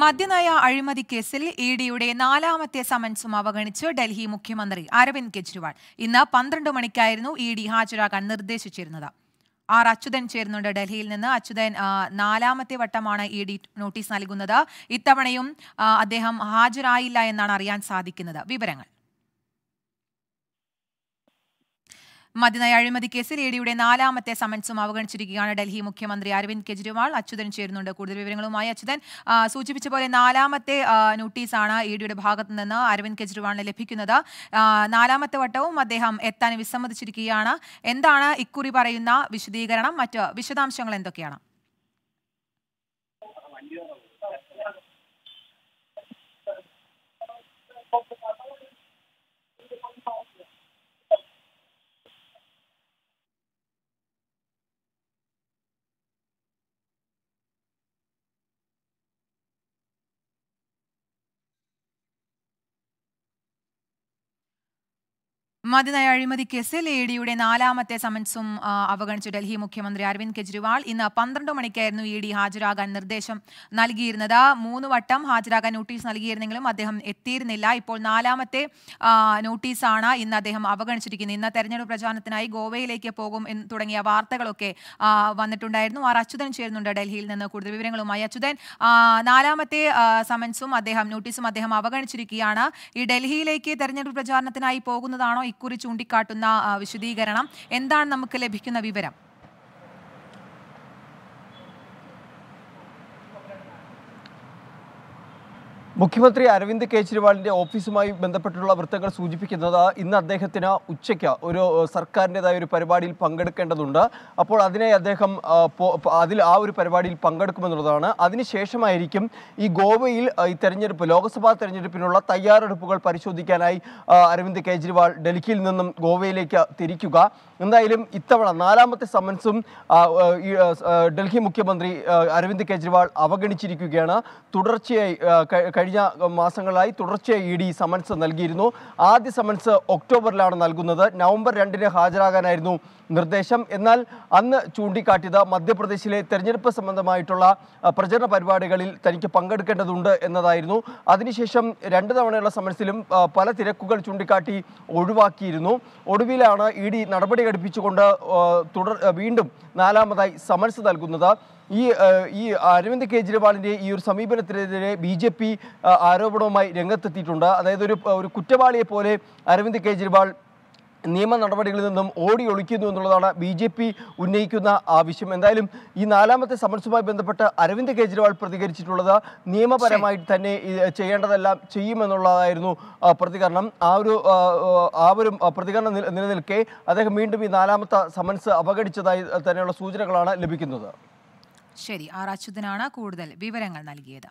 മദ്യനയ അഴിമതി കേസിൽ ഇ ഡിയുടെ നാലാമത്തെ സമൻസും അവഗണിച്ച് ഡൽഹി മുഖ്യമന്ത്രി അരവിന്ദ് കെജ്രിവാൾ ഇന്ന് പന്ത്രണ്ട് മണിക്കായിരുന്നു ഇ ഡി ഹാജരാകാൻ നിർദ്ദേശിച്ചിരുന്നത് ആർ അച്യുതൻ ചേരുന്നുണ്ട് ഡൽഹിയിൽ നിന്ന് അച്യുതൻ നാലാമത്തെ വട്ടമാണ് ഇ ഡി നോട്ടീസ് നൽകുന്നത് ഇത്തവണയും അദ്ദേഹം ഹാജരായില്ല എന്നാണ് അറിയാൻ സാധിക്കുന്നത് വിവരങ്ങൾ മദ്യനയ അഴിമതി കേസിൽ ഇ ഡിയുടെ നാലാമത്തെ സമൻസും അവഗണിച്ചിരിക്കുകയാണ് ഡൽഹി മുഖ്യമന്ത്രി അരവിന്ദ് കെജ്രിവാൾ അച്യുതൻ ചേരുന്നുണ്ട് കൂടുതൽ വിവരങ്ങളുമായി അച്യുതൻ സൂചിപ്പിച്ച പോലെ നാലാമത്തെ നോട്ടീസാണ് ഇ ഡിയുടെ ഭാഗത്തു നിന്ന് അരവിന്ദ് കെജ്രിവാളിന് ലഭിക്കുന്നത് നാലാമത്തെ വട്ടവും അദ്ദേഹം എത്താൻ വിസമ്മതിച്ചിരിക്കുകയാണ് എന്താണ് ഇക്കുറി പറയുന്ന വിശദീകരണം മറ്റ് വിശദാംശങ്ങൾ എന്തൊക്കെയാണ് അമ്മാതിനായ അഴിമതി കേസിൽ എ ഡിയുടെ നാലാമത്തെ സമൻസും അവഗണിച്ചു ഡൽഹി മുഖ്യമന്ത്രി അരവിന്ദ് കെജ്രിവാൾ ഇന്ന് പന്ത്രണ്ട് മണിക്കായിരുന്നു ഇ e ഡി ഹാജരാകാൻ നിർദ്ദേശം നൽകിയിരുന്നത് മൂന്ന് വട്ടം ഹാജരാകാൻ നോട്ടീസ് നൽകിയിരുന്നെങ്കിലും അദ്ദേഹം എത്തിയിരുന്നില്ല ഇപ്പോൾ നാലാമത്തെ നോട്ടീസാണ് ഇന്ന് അദ്ദേഹം അവഗണിച്ചിരിക്കുന്നത് ഇന്ന് തെരഞ്ഞെടുപ്പ് പ്രചാരണത്തിനായി ഗോവയിലേക്ക് പോകും എന്ന് തുടങ്ങിയ വാർത്തകളൊക്കെ വന്നിട്ടുണ്ടായിരുന്നു ആർ അച്യുതൻ ചേരുന്നുണ്ട് ഡൽഹിയിൽ നിന്ന് കൂടുതൽ വിവരങ്ങളുമായി അച്യുതൻ നാലാമത്തെ സമൻസും അദ്ദേഹം നോട്ടീസും അദ്ദേഹം അവഗണിച്ചിരിക്കുകയാണ് ഈ ഡൽഹിയിലേക്ക് തെരഞ്ഞെടുപ്പ് പ്രചാരണത്തിനായി പോകുന്നതാണോ കുറി ചൂണ്ടിക്കാട്ടുന്ന വിശദീകരണം എന്താണ് നമുക്ക് ലഭിക്കുന്ന വിവരം മുഖ്യമന്ത്രി അരവിന്ദ് കെജ്രിവാളിന്റെ ഓഫീസുമായി ബന്ധപ്പെട്ടുള്ള വൃത്തങ്ങൾ സൂചിപ്പിക്കുന്നത് ഇന്ന് അദ്ദേഹത്തിന് ഉച്ചയ്ക്ക് ഒരു സർക്കാരിൻ്റെതായ ഒരു പരിപാടിയിൽ പങ്കെടുക്കേണ്ടതുണ്ട് അപ്പോൾ അതിനെ അദ്ദേഹം അതിൽ ആ ഒരു പരിപാടിയിൽ പങ്കെടുക്കുമെന്നുള്ളതാണ് അതിനുശേഷമായിരിക്കും ഈ ഗോവയിൽ ഈ തെരഞ്ഞെടുപ്പ് ലോക്സഭാ തെരഞ്ഞെടുപ്പിനുള്ള തയ്യാറെടുപ്പുകൾ പരിശോധിക്കാനായി അരവിന്ദ് കെജ്രിവാൾ ഡൽഹിയിൽ നിന്നും ഗോവയിലേക്ക് തിരിക്കുക എന്തായാലും ഇത്തവണ നാലാമത്തെ സമൻസും ഡൽഹി മുഖ്യമന്ത്രി അരവിന്ദ് കെജ്രിവാൾ അവഗണിച്ചിരിക്കുകയാണ് തുടർച്ചയായി കഴിഞ്ഞ കഴിഞ്ഞ മാസങ്ങളായി തുടർച്ചയായി ഇ ഡി സമൻസ് നൽകിയിരുന്നു ആദ്യ സമൻസ് ഒക്ടോബറിലാണ് നൽകുന്നത് നവംബർ രണ്ടിന് ഹാജരാകാനായിരുന്നു നിർദ്ദേശം എന്നാൽ അന്ന് ചൂണ്ടിക്കാട്ടിയത് മധ്യപ്രദേശിലെ തെരഞ്ഞെടുപ്പ് സംബന്ധമായിട്ടുള്ള പ്രചരണ പരിപാടികളിൽ തനിക്ക് പങ്കെടുക്കേണ്ടതുണ്ട് എന്നതായിരുന്നു അതിനുശേഷം രണ്ട് തവണയുള്ള സമൻസിലും പല തിരക്കുകൾ ചൂണ്ടിക്കാട്ടി ഒഴിവാക്കിയിരുന്നു ഒടുവിലാണ് ഇ ഡി നടപടി ഘടിപ്പിച്ചുകൊണ്ട് തുടർ വീണ്ടും നാലാമതായി സമൻസ് നൽകുന്നത് ഈ ഈ അരവിന്ദ് കെജ്രിവാളിൻ്റെ ഈ ഒരു സമീപനത്തിനെതിരെ ബി ജെ പി ആരോപണവുമായി രംഗത്തെത്തിയിട്ടുണ്ട് അതായത് ഒരു ഒരു കുറ്റവാളിയെ പോലെ അരവിന്ദ് കെജ്രിവാൾ നിയമ നടപടികളിൽ നിന്നും ഓടി ഒളിക്കുന്നു എന്നുള്ളതാണ് ബി ജെ പി ഉന്നയിക്കുന്ന ആവശ്യം എന്തായാലും ഈ നാലാമത്തെ സമൻസുമായി ബന്ധപ്പെട്ട് അരവിന്ദ് കെജ്രിവാൾ പ്രതികരിച്ചിട്ടുള്ളത് നിയമപരമായിട്ട് തന്നെ ചെയ്യേണ്ടതെല്ലാം ചെയ്യുമെന്നുള്ളതായിരുന്നു പ്രതികരണം ആ ഒരു ആ ഒരു പ്രതികരണം നിലനിൽക്കെ അദ്ദേഹം വീണ്ടും ഈ നാലാമത്തെ സമൻസ് അവഗണിച്ചതായി തന്നെയുള്ള സൂചനകളാണ് ലഭിക്കുന്നത് ശരി ആർ അച്യുതനാണ് കൂടുതൽ വിവരങ്ങൾ നൽകിയത്